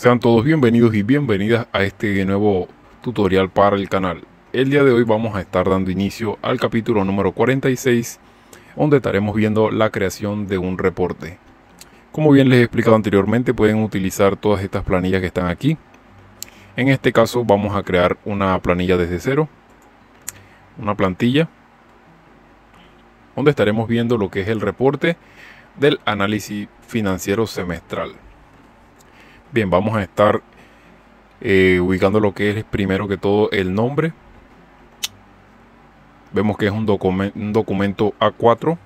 Sean todos bienvenidos y bienvenidas a este nuevo tutorial para el canal. El día de hoy vamos a estar dando inicio al capítulo número 46, donde estaremos viendo la creación de un reporte. Como bien les he explicado anteriormente, pueden utilizar todas estas planillas que están aquí. En este caso vamos a crear una planilla desde cero, una plantilla, donde estaremos viendo lo que es el reporte del análisis financiero semestral. Bien, vamos a estar eh, ubicando lo que es primero que todo el nombre. Vemos que es un, documento A4.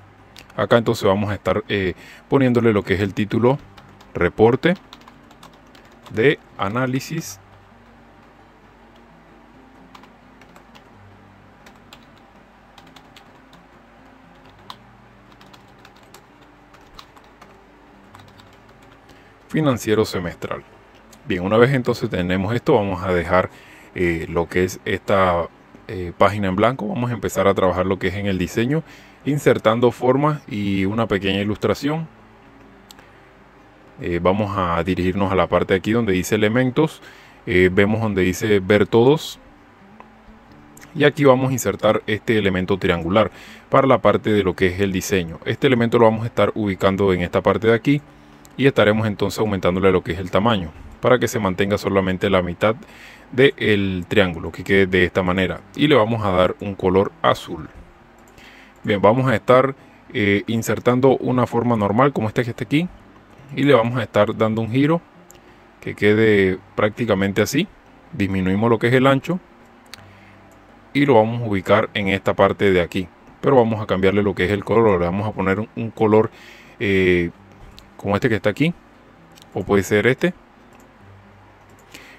Acá entonces vamos a estar eh, poniéndole lo que es el título reporte de análisis financiero semestral. Bien, una vez entonces tenemos esto, vamos a dejar eh, lo que es esta eh, página en blanco. Vamos a empezar a trabajar lo que es en el diseño, insertando formas y una pequeña ilustración. Eh, vamos a dirigirnos a la parte de aquí donde dice elementos. vemos donde dice ver todos. Y aquí vamos a insertar este elemento triangular para la parte de lo que es el diseño. Este elemento lo vamos a estar ubicando en esta parte de aquí y estaremos entonces aumentándole lo que es el tamaño para que se mantenga solamente la mitad del triángulo que quede de esta manera y le vamos a dar un color azul bien vamos a estar eh, insertando una forma normal como esta que está aquí y le vamos a estar dando un giro que quede prácticamente así disminuimos lo que es el ancho y lo vamos a ubicar en esta parte de aquí pero vamos a cambiarle lo que es el color le vamos a poner un color eh, como este que está aquí o puede ser este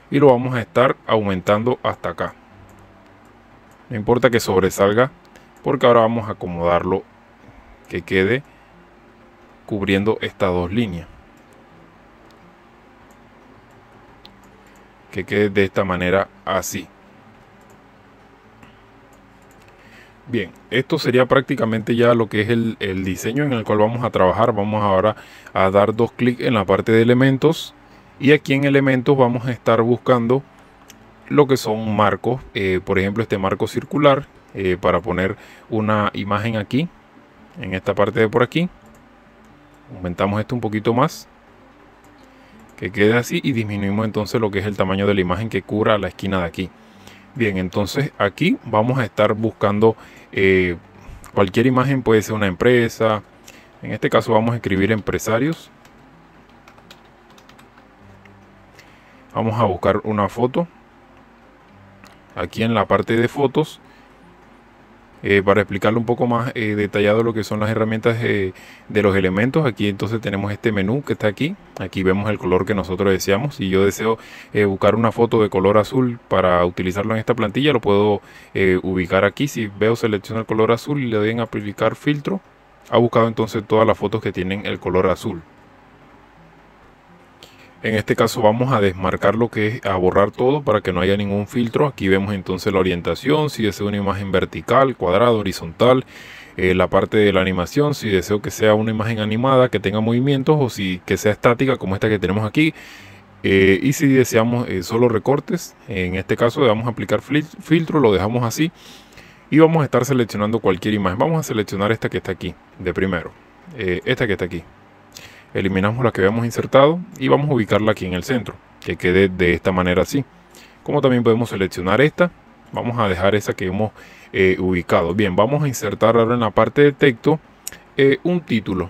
y lo vamos a estar aumentando hasta acá no importa que sobresalga porque ahora vamos a acomodarlo que quede cubriendo estas dos líneas que quede de esta manera así Bien, esto sería prácticamente ya lo que es el, diseño en el cual vamos a trabajar. Vamos ahora a dar dos clics en la parte de elementos y aquí en elementos vamos a estar buscando lo que son marcos. Eh, por ejemplo, este marco circular eh, para poner una imagen aquí, en esta parte de por aquí. Aumentamos esto un poquito más, que quede así y disminuimos entonces lo que es el tamaño de la imagen que cubra la esquina de aquí. Bien, entonces aquí vamos a estar buscando eh, cualquier imagen, puede ser una empresa. En este caso vamos a escribir empresarios. Vamos a buscar una foto. Aquí en la parte de fotos eh, para explicarle un poco más eh, detallado lo que son las herramientas de los elementos. Aquí entonces tenemos este menú que está aquí. Aquí vemos el color que nosotros deseamos. Si yo deseo eh, buscar una foto de color azul para utilizarlo en esta plantilla, lo puedo ubicar aquí. Si veo seleccionar el color azul y le doy en aplicar filtro, ha buscado entonces todas las fotos que tienen el color azul. En este caso vamos a desmarcar lo que es a borrar todo para que no haya ningún filtro. Aquí vemos entonces la orientación, si deseo una imagen vertical, cuadrada, horizontal, eh, la parte de la animación, si deseo que sea una imagen animada, que tenga movimientos o si que sea estática como esta que tenemos aquí. Eh, y si deseamos eh, solo recortes, en este caso le vamos a aplicar filtro, lo dejamos así y vamos a estar seleccionando cualquier imagen. Vamos a seleccionar esta que está aquí de primero, esta que está aquí eliminamos la que habíamos insertado y vamos a ubicarla aquí en el centro, que quede de esta manera así. Como también podemos seleccionar esta, vamos a dejar esa que hemos eh, ubicado. Bien, vamos a insertar ahora en la parte de texto eh, un título.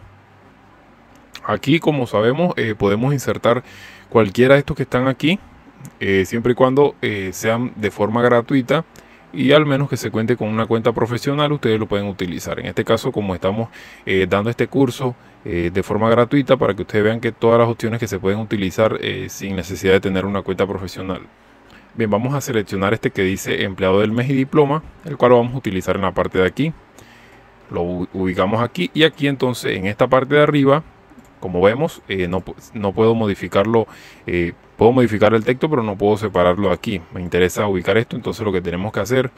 Aquí, como sabemos, eh, podemos insertar cualquiera de estos que están aquí, siempre y cuando sean de forma gratuita y al menos que se cuente con una cuenta profesional, ustedes lo pueden utilizar. En este caso, como estamos dando este curso, eh, de forma gratuita para que ustedes vean que todas las opciones que se pueden utilizar eh, sin necesidad de tener una cuenta profesional. Bien, vamos a seleccionar este que dice empleado del mes y diploma, el cual vamos a utilizar en la parte de aquí. Lo ubicamos aquí y aquí entonces en esta parte de arriba, como vemos, eh, no, puedo modificarlo, puedo modificar el texto pero no puedo separarlo aquí. Me interesa ubicar esto, entonces lo que tenemos que hacer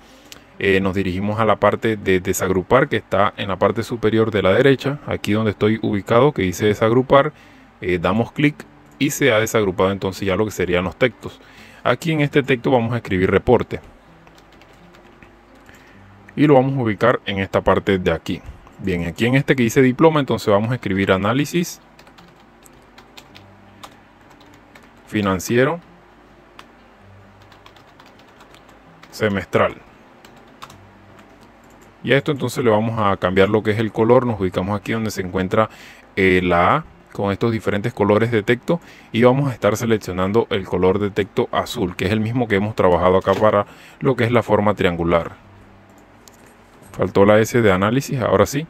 eh, nos dirigimos a la parte de desagrupar que está en la parte superior de la derecha, aquí donde estoy ubicado que dice desagrupar, eh, damos clic y se ha desagrupado entonces ya lo que serían los textos. Aquí en este texto vamos a escribir reporte y lo vamos a ubicar en esta parte de aquí. Bien, aquí en este que dice diploma, entonces vamos a escribir análisis financiero semestral. Y a esto entonces le vamos a cambiar lo que es el color. Nos ubicamos aquí donde se encuentra eh, la A con estos diferentes colores de texto y vamos a estar seleccionando el color de texto azul que es el mismo que hemos trabajado acá para lo que es la forma triangular faltó la S de análisis ahora sí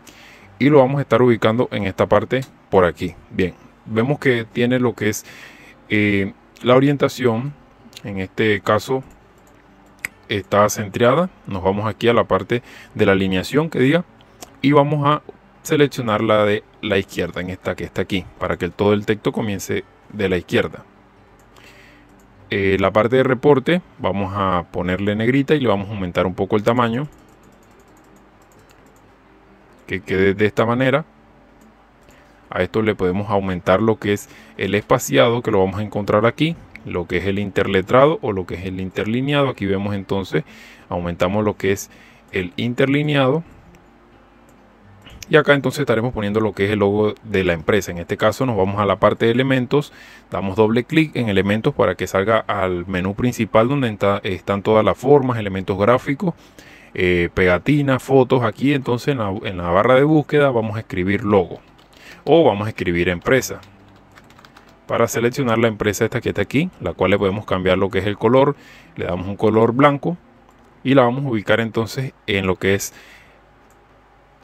y lo vamos a estar ubicando en esta parte por aquí bien vemos que tiene lo que es eh, la orientación en este caso está centrada. Nos vamos aquí a la parte de la alineación que diga y vamos a seleccionar la de la izquierda en esta que está aquí para que todo el texto comience de la izquierda. Eh, la parte de reporte vamos a ponerle negrita y le vamos a aumentar un poco el tamaño que quede de esta manera. A esto le podemos aumentar lo que es el espaciado que lo vamos a encontrar aquí lo que es el interletrado o lo que es el interlineado. Aquí vemos entonces, aumentamos lo que es el interlineado. Y acá entonces estaremos poniendo lo que es el logo de la empresa. En este caso nos vamos a la parte de elementos, damos doble clic en elementos para que salga al menú principal donde están todas las formas, elementos gráficos, eh, pegatinas, fotos. Aquí entonces en la barra de búsqueda vamos a escribir logo o vamos a escribir empresa para seleccionar la empresa esta que está aquí, la cual le podemos cambiar lo que es el color, le damos un color blanco y la vamos a ubicar entonces en lo que es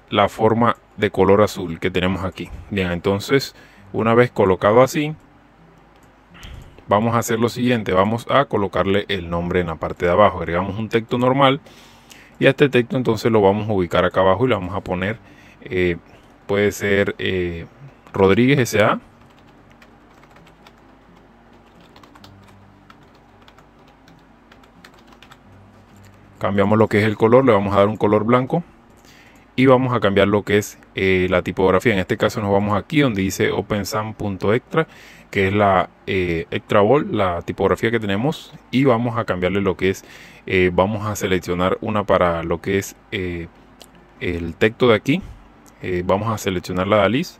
la forma de color azul que tenemos aquí. Bien, entonces una vez colocado así, vamos a hacer lo siguiente, vamos a colocarle el nombre en la parte de abajo, agregamos un texto normal y este texto entonces lo vamos a ubicar acá abajo y lo vamos a poner, eh, puede ser eh, Rodríguez S.A., cambiamos lo que es el color, le vamos a dar un color blanco y vamos a cambiar lo que es eh, la tipografía. En este caso nos vamos aquí donde dice opensam.extra, que es la eh, extra la tipografía que tenemos y vamos a cambiarle lo que es, eh, vamos a seleccionar una para lo que es eh, el texto de aquí. vamos a seleccionar la Alice.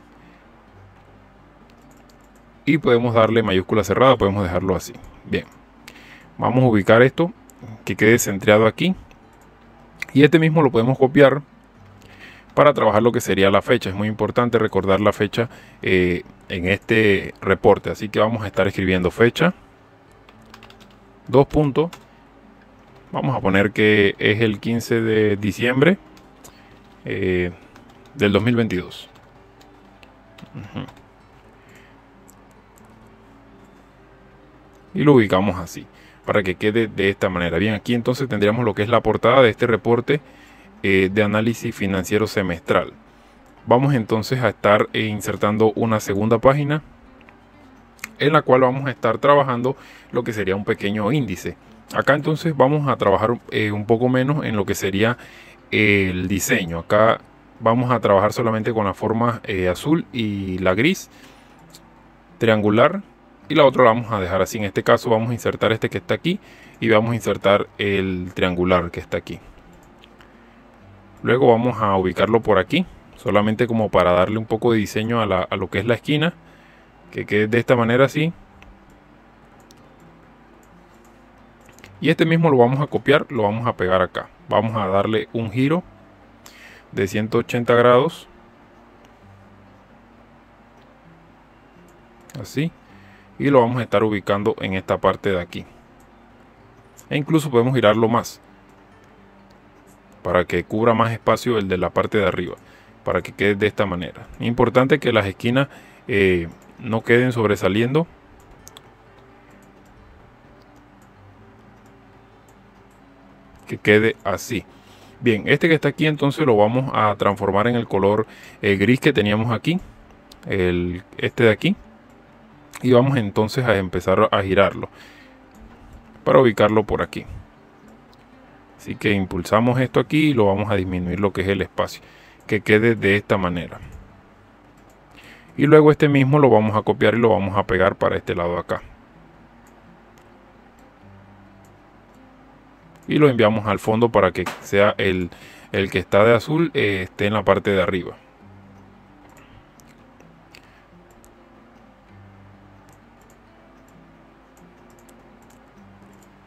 y podemos darle mayúscula cerrada, podemos dejarlo así. Bien, vamos a ubicar esto que quede centrado aquí. Y este mismo lo podemos copiar para trabajar lo que sería la fecha. Es muy importante recordar la fecha eh, en este reporte. Así que vamos a estar escribiendo fecha. Dos puntos. Vamos a poner que es el 15 de diciembre eh, del 2022. Y lo ubicamos así para que quede de esta manera. Bien, aquí entonces tendríamos lo que es la portada de este reporte eh, de análisis financiero semestral. Vamos entonces a estar eh, insertando una segunda página en la cual vamos a estar trabajando lo que sería un pequeño índice. Acá entonces vamos a trabajar eh, un poco menos en lo que sería el diseño. Acá vamos a trabajar solamente con la forma azul y la gris, triangular, y la otra la vamos a dejar así. En este caso vamos a insertar este que está aquí y vamos a insertar el triangular que está aquí. Luego vamos a ubicarlo por aquí, solamente como para darle un poco de diseño a, a lo que es la esquina, que quede de esta manera así. Y este mismo lo vamos a copiar, lo vamos a pegar acá. Vamos a darle un giro de 180 grados. Así y lo vamos a estar ubicando en esta parte de aquí e incluso podemos girarlo más para que cubra más espacio el de la parte de arriba para que quede de esta manera importante que las esquinas eh, no queden sobresaliendo que quede así bien este que está aquí entonces lo vamos a transformar en el color eh, gris que teníamos aquí el, este de aquí y vamos entonces a empezar a girarlo para ubicarlo por aquí así que impulsamos esto aquí y lo vamos a disminuir lo que es el espacio que quede de esta manera y luego este mismo lo vamos a copiar y lo vamos a pegar para este lado acá y lo enviamos al fondo para que sea el, que está de azul eh, esté en la parte de arriba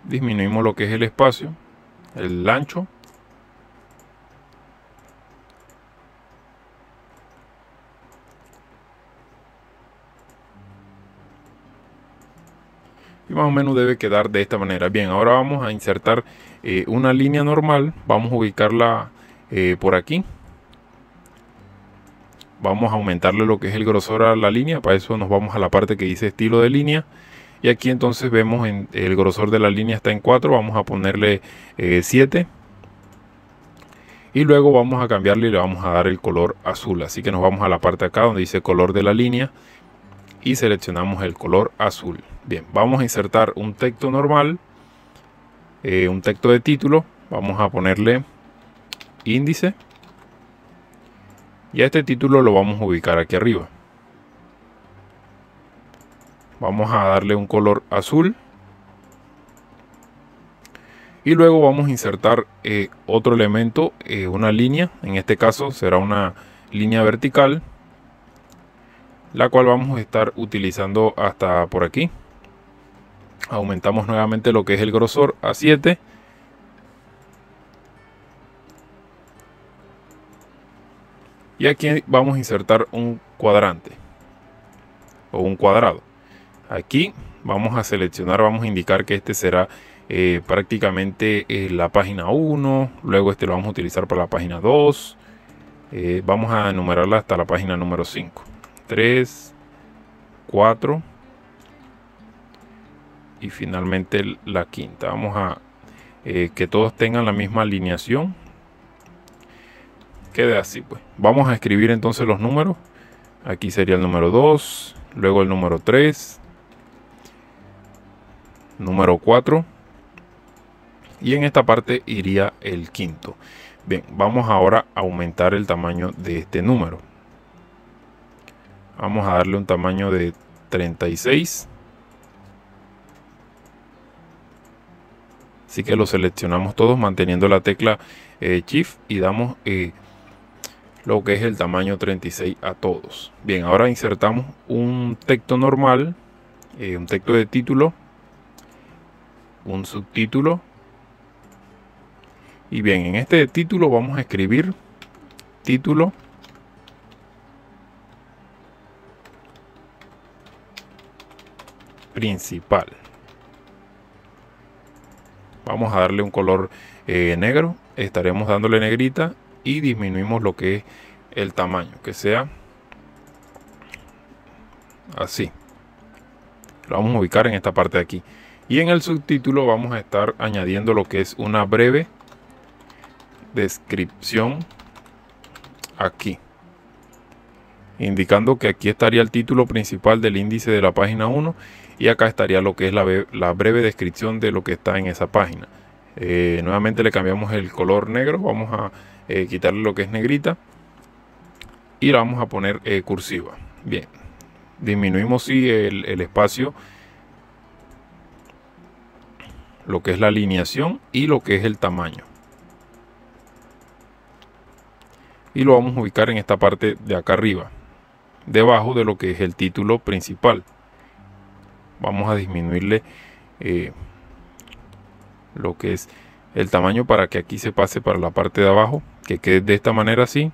disminuimos lo que es el espacio, el ancho. Y más o menos debe quedar de esta manera. Bien, ahora vamos a insertar eh, una línea normal. Vamos a ubicarla eh, por aquí. Vamos a aumentarle lo que es el grosor a la línea. Para eso nos vamos a la parte que dice estilo de línea y aquí entonces vemos en el grosor de la línea está en 4 vamos a ponerle 7 eh, y luego vamos a cambiarle y le vamos a dar el color azul así que nos vamos a la parte acá donde dice color de la línea y seleccionamos el color azul bien vamos a insertar un texto normal eh, un texto de título vamos a ponerle índice y a este título lo vamos a ubicar aquí arriba vamos a darle un color azul y luego vamos a insertar eh, otro elemento eh, una línea en este caso será una línea vertical la cual vamos a estar utilizando hasta por aquí aumentamos nuevamente lo que es el grosor a 7 y aquí vamos a insertar un cuadrante o un cuadrado aquí vamos a seleccionar vamos a indicar que este será eh, prácticamente eh, la página 1 luego este lo vamos a utilizar para la página 2 eh, vamos a enumerarla hasta la página número 5 3 4 y finalmente la quinta vamos a que todos tengan la misma alineación quede así pues vamos a escribir entonces los números aquí sería el número 2 luego el número 3 número 4. Y en esta parte iría el quinto. Bien, vamos ahora a aumentar el tamaño de este número. Vamos a darle un tamaño de 36. Así que lo seleccionamos todos manteniendo la tecla eh, Shift y damos eh, lo que es el tamaño 36 a todos. Bien, ahora insertamos un texto normal, eh, un texto de título un subtítulo. Y bien, en este título vamos a escribir título principal. Vamos a darle un color eh, negro. Estaremos dándole negrita y disminuimos lo que es el tamaño. Que sea así. Lo vamos a ubicar en esta parte de aquí. Y en el subtítulo vamos a estar añadiendo lo que es una breve descripción aquí. Indicando que aquí estaría el título principal del índice de la página 1 y acá estaría lo que es la, breve descripción de lo que está en esa página. Eh, nuevamente le cambiamos el color negro, vamos a eh, quitarle lo que es negrita y la vamos a poner eh, cursiva. Bien, disminuimos sí, el, el espacio lo que es la alineación y lo que es el tamaño. Y lo vamos a ubicar en esta parte de acá arriba, debajo de lo que es el título principal. Vamos a disminuirle eh, lo que es el tamaño para que aquí se pase para la parte de abajo, que quede de esta manera así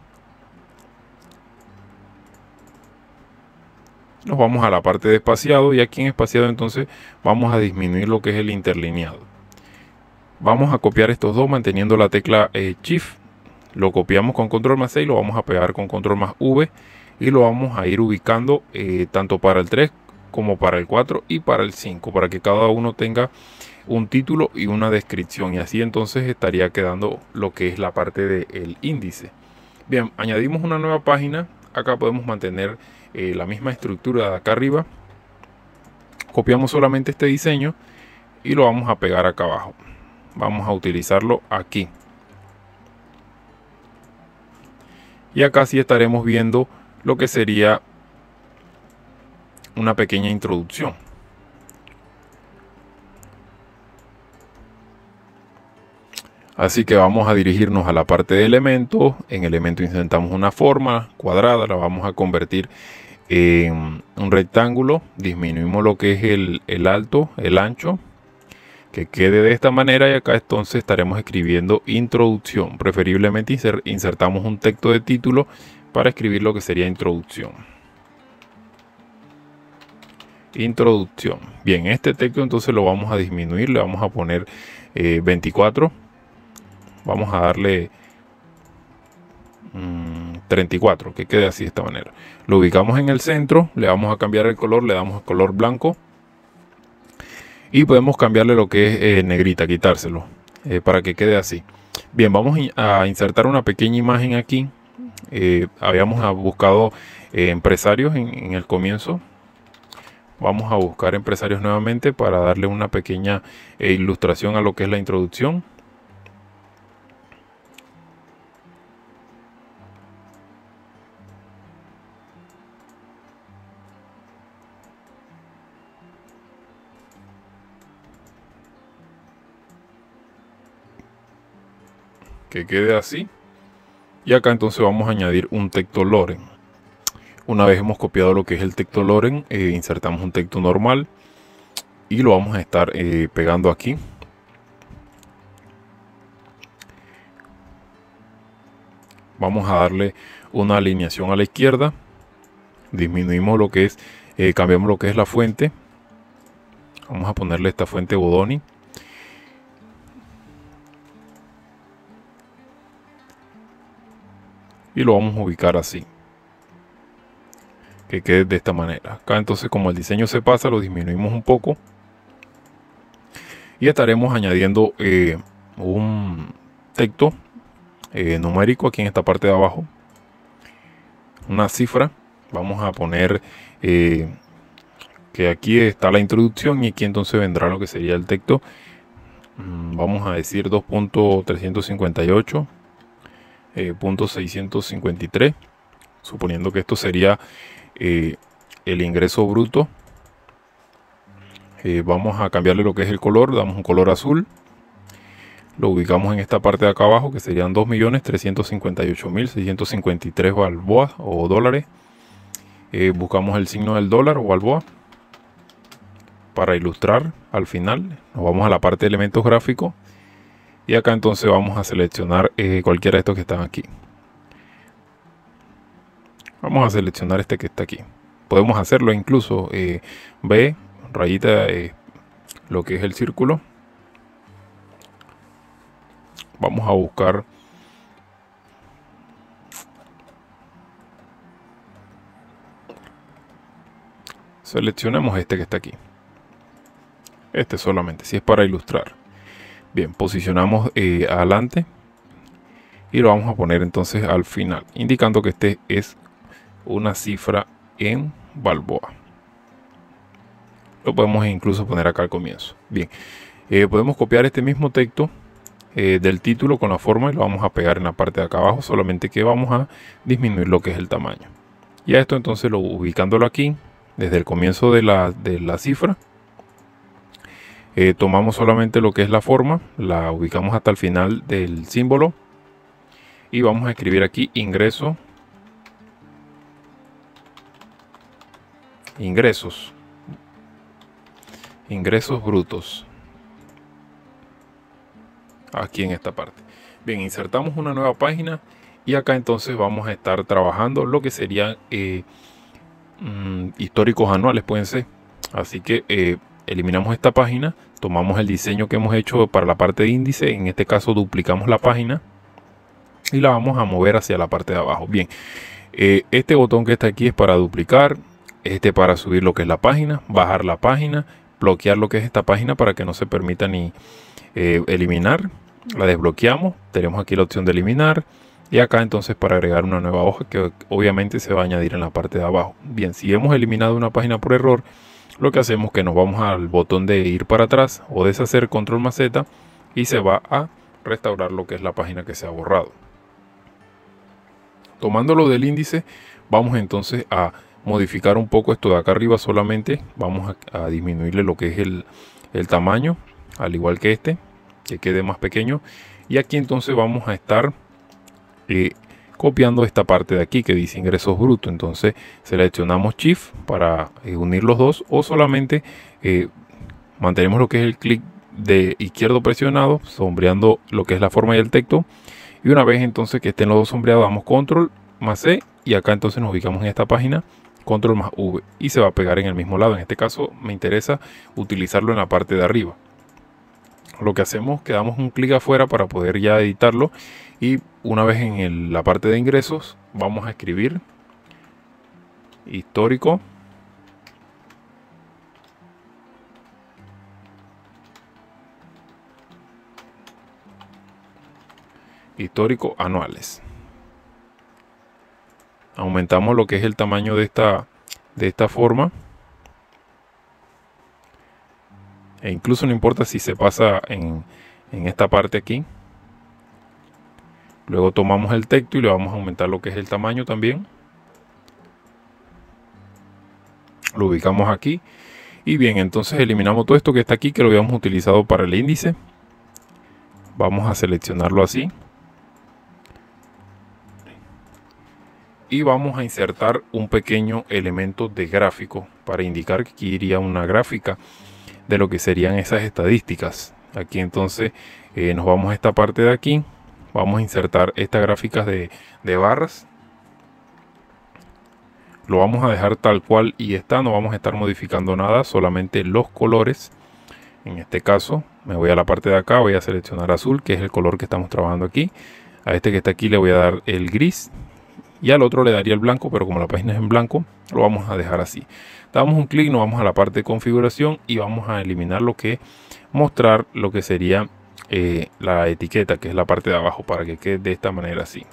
nos vamos a la parte de espaciado y aquí en espaciado entonces vamos a disminuir lo que es el interlineado. Vamos a copiar estos dos manteniendo la tecla eh, Shift. Lo copiamos con control más y lo vamos a pegar con control más V y lo vamos a ir ubicando eh, tanto para el 3 como para el 4 y para el 5 para que cada uno tenga un título y una descripción y así entonces estaría quedando lo que es la parte del índice. Bien, añadimos una nueva página. Acá podemos mantener eh, la misma estructura de acá arriba copiamos solamente este diseño y lo vamos a pegar acá abajo vamos a utilizarlo aquí y acá sí estaremos viendo lo que sería una pequeña introducción Así que vamos a dirigirnos a la parte de elementos. En elemento intentamos una forma cuadrada, la vamos a convertir en un rectángulo. Disminuimos lo que es el, alto, el ancho, que quede de esta manera y acá entonces estaremos escribiendo introducción. Preferiblemente insertamos un texto de título para escribir lo que sería introducción. Introducción. Bien, este texto entonces lo vamos a disminuir, le vamos a poner 24 eh, Vamos a darle 34, mm, que quede así de esta manera. Lo ubicamos en el centro, le vamos a cambiar el color, le damos color blanco. Y podemos cambiarle lo que es eh, negrita, quitárselo, eh, para que quede así. Bien, vamos a insertar una pequeña imagen aquí. Eh, habíamos buscado empresarios en, en el comienzo, vamos a buscar empresarios nuevamente para darle una pequeña ilustración a lo que es la introducción. que quede así. Y acá entonces vamos a añadir un texto Loren. Una vez hemos copiado lo que es el texto Loren, eh, insertamos un texto normal y lo vamos a estar eh, pegando aquí. Vamos a darle una alineación a la izquierda. Disminuimos lo que es, eh, cambiamos lo que es la fuente. Vamos a ponerle esta fuente Bodoni. y lo vamos a ubicar así que quede de esta manera acá entonces como el diseño se pasa lo disminuimos un poco y estaremos añadiendo eh, un texto eh, numérico aquí en esta parte de abajo una cifra vamos a poner eh, que aquí está la introducción y aquí entonces vendrá lo que sería el texto mm, vamos a decir 2.358 653 eh, suponiendo que esto sería eh, el ingreso bruto eh, vamos a cambiarle lo que es el color damos un color azul lo ubicamos en esta parte de acá abajo que serían 2.358.653 balboas o dólares buscamos el signo del dólar o balboa para ilustrar al final nos vamos a la parte de elementos gráficos y acá entonces vamos a seleccionar eh, cualquiera de estos que están aquí vamos a seleccionar este que está aquí podemos hacerlo incluso eh, B rayita eh, lo que es el círculo vamos a buscar seleccionamos este que está aquí este solamente si es para ilustrar Bien, posicionamos eh, adelante y lo vamos a poner entonces al final, indicando que este es una cifra en Balboa. Lo podemos incluso poner acá al comienzo. Bien, eh, podemos copiar este mismo texto eh, del título con la forma y lo vamos a pegar en la parte de acá abajo, solamente que vamos a disminuir lo que es el tamaño. Y a esto entonces lo ubicándolo aquí, desde el comienzo de la, de la cifra, eh, tomamos solamente lo que es la forma, la ubicamos hasta el final del símbolo y vamos a escribir aquí ingreso, ingresos, ingresos brutos, aquí en esta parte. Bien, insertamos una nueva página y acá entonces vamos a estar trabajando lo que serían eh, mm, históricos anuales, pueden ser. Así que... Eh, eliminamos esta página, tomamos el diseño que hemos hecho para la parte de índice, en este caso duplicamos la página y la vamos a mover hacia la parte de abajo. Bien, eh, este botón que está aquí es para duplicar, este para subir lo que es la página, bajar la página, bloquear lo que es esta página para que no se permita ni eh, eliminar. La desbloqueamos, tenemos aquí la opción de eliminar y acá entonces para agregar una nueva hoja que obviamente se va a añadir en la parte de abajo. Bien, si hemos eliminado una página por error, lo que hacemos es que nos vamos al botón de ir para atrás o deshacer control más Z y se va a restaurar lo que es la página que se ha borrado. lo del índice, vamos entonces a modificar un poco esto de acá arriba solamente. Vamos a, disminuirle lo que es el, tamaño, al igual que este, que quede más pequeño. Y aquí entonces vamos a estar eh, copiando esta parte de aquí que dice ingresos brutos. Entonces seleccionamos Shift para eh, unir los dos o solamente eh, mantenemos lo que es el clic de izquierdo presionado, sombreando lo que es la forma y el texto. Y una vez entonces que estén los dos sombreados, damos Control más C y acá entonces nos ubicamos en esta página control más V y se va a pegar en el mismo lado. En este caso me interesa utilizarlo en la parte de arriba lo que hacemos, damos un clic afuera para poder ya editarlo y una vez en la parte de ingresos vamos a escribir histórico histórico anuales aumentamos lo que es el tamaño de esta de esta forma E incluso no importa si se pasa en, en esta parte aquí. Luego tomamos el texto y le vamos a aumentar lo que es el tamaño también. Lo ubicamos aquí. Y bien, entonces eliminamos todo esto que está aquí, que lo habíamos utilizado para el índice. Vamos a seleccionarlo así. Y vamos a insertar un pequeño elemento de gráfico para indicar que aquí iría una gráfica de lo que serían esas estadísticas. Aquí entonces eh, nos vamos a esta parte de aquí. Vamos a insertar estas gráficas de, de barras. Lo vamos a dejar tal cual y está. No vamos a estar modificando nada, solamente los colores. En este caso me voy a la parte de acá, voy a seleccionar azul, que es el color que estamos trabajando aquí. A este que está aquí le voy a dar el gris y al otro le daría el blanco, pero como la página es en blanco, lo vamos a dejar así. Damos un clic, nos vamos a la parte de configuración y vamos a eliminar lo que mostrar lo que sería eh, la etiqueta, que es la parte de abajo, para que quede de esta manera así.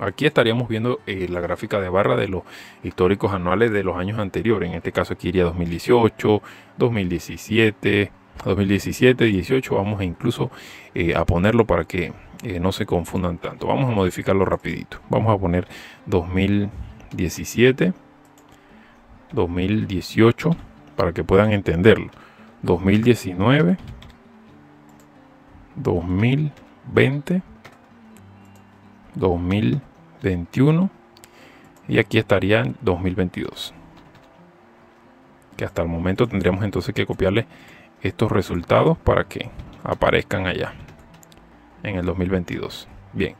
Aquí estaríamos viendo eh, la gráfica de barra de los históricos anuales de los años anteriores. En este caso aquí iría 2018, 2017, 2017, 18. Vamos a incluso eh, a ponerlo para que eh, no se confundan tanto. Vamos a modificarlo rapidito. Vamos a poner 2017, 2018, para que puedan entenderlo. 2019, 2020, 2021 y aquí estaría 2022. Que hasta el momento tendríamos entonces que copiarle estos resultados para que aparezcan allá en el 2022. Bien,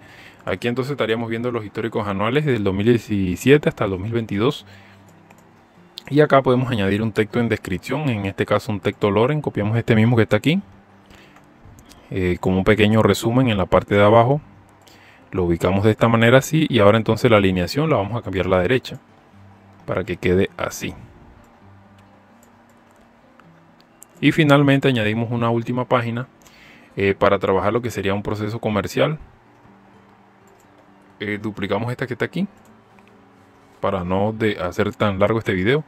aquí entonces estaríamos viendo los históricos anuales del 2017 hasta el 2022. Y acá podemos añadir un texto en descripción, en este caso un texto Loren, copiamos este mismo que está aquí, eh, con un pequeño resumen en la parte de abajo. Lo ubicamos de esta manera así y ahora entonces la alineación la vamos a cambiar a la derecha para que quede así. Y finalmente añadimos una última página eh, para trabajar lo que sería un proceso comercial. Eh, duplicamos esta que está aquí para no hacer tan largo este video.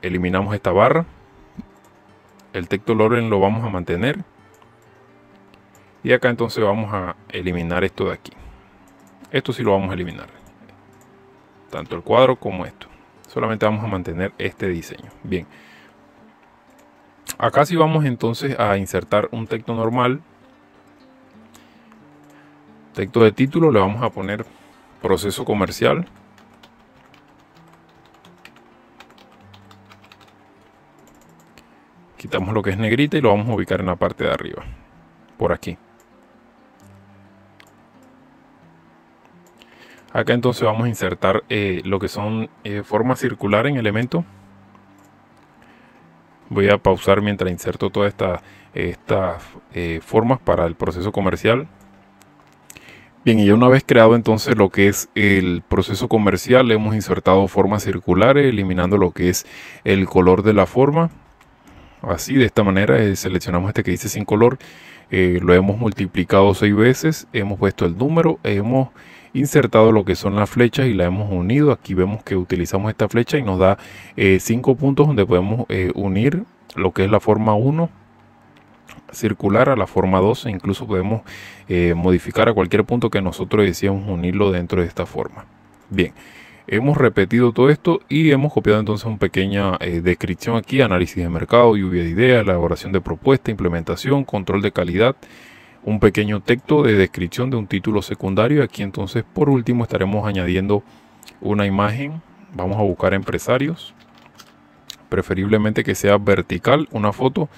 Eliminamos esta barra. El texto Loren lo vamos a mantener. Y acá entonces vamos a eliminar esto de aquí. Esto sí lo vamos a eliminar. Tanto el cuadro como esto. Solamente vamos a mantener este diseño. Bien. Acá sí vamos entonces a insertar un texto normal. Texto de título le vamos a poner proceso comercial. Quitamos lo que es negrita y lo vamos a ubicar en la parte de arriba. Por aquí. Acá entonces vamos a insertar eh, lo que son eh, formas circular en elemento. Voy a pausar mientras inserto todas estas eh, formas para el proceso comercial. Bien, y ya una vez creado entonces lo que es el proceso comercial, hemos insertado formas circulares, eliminando lo que es el color de la forma. Así, de esta manera, eh, seleccionamos este que dice sin color, eh, lo hemos multiplicado seis veces, hemos puesto el número, hemos insertado lo que son las flechas y la hemos unido. Aquí vemos que utilizamos esta flecha y nos da eh, cinco puntos donde podemos eh, unir lo que es la forma 1 circular a la forma 2 e incluso podemos eh, modificar a cualquier punto que nosotros decíamos unirlo dentro de esta forma. Bien, hemos repetido todo esto y hemos copiado entonces una pequeña descripción aquí, análisis de mercado, lluvia de ideas, elaboración de propuesta, implementación, control de calidad, un pequeño texto de descripción de un título secundario. Aquí entonces por último estaremos añadiendo una imagen. Vamos a buscar empresarios. Preferiblemente que sea vertical una foto.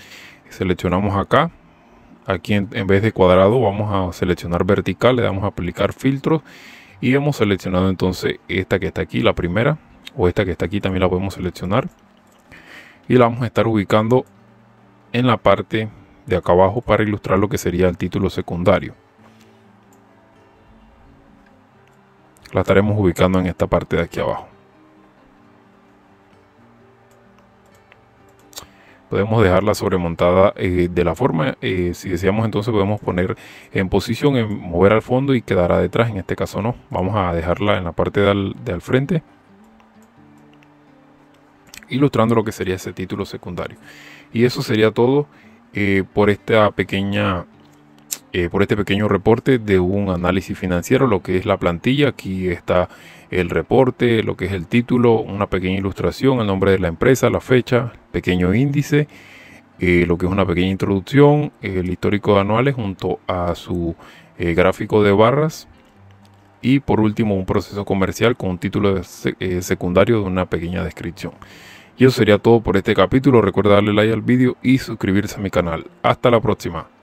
Seleccionamos acá. Aquí en, en vez de cuadrado vamos a seleccionar vertical. Le damos a aplicar filtros. Y hemos seleccionado entonces esta que está aquí, la primera. O esta que está aquí también la podemos seleccionar. Y la vamos a estar ubicando en la parte de acá abajo para ilustrar lo que sería el título secundario. La estaremos ubicando en esta parte de aquí abajo. podemos dejarla sobremontada eh, de la forma eh, si deseamos entonces podemos poner en posición en mover al fondo y quedará detrás en este caso no vamos a dejarla en la parte de al frente ilustrando lo que sería ese título secundario y eso sería todo eh, por esta pequeña eh, por este pequeño reporte de un análisis financiero, lo que es la plantilla. Aquí está el reporte, lo que es el título, una pequeña ilustración, el nombre de la empresa, la fecha, pequeño índice, eh, lo que es una pequeña introducción, el histórico de anuales junto a su gráfico de barras. Y por último, un proceso comercial con un título secundario de una pequeña descripción. Y eso sería todo por este capítulo. Recuerda darle like al vídeo y suscribirse a mi canal. Hasta la próxima.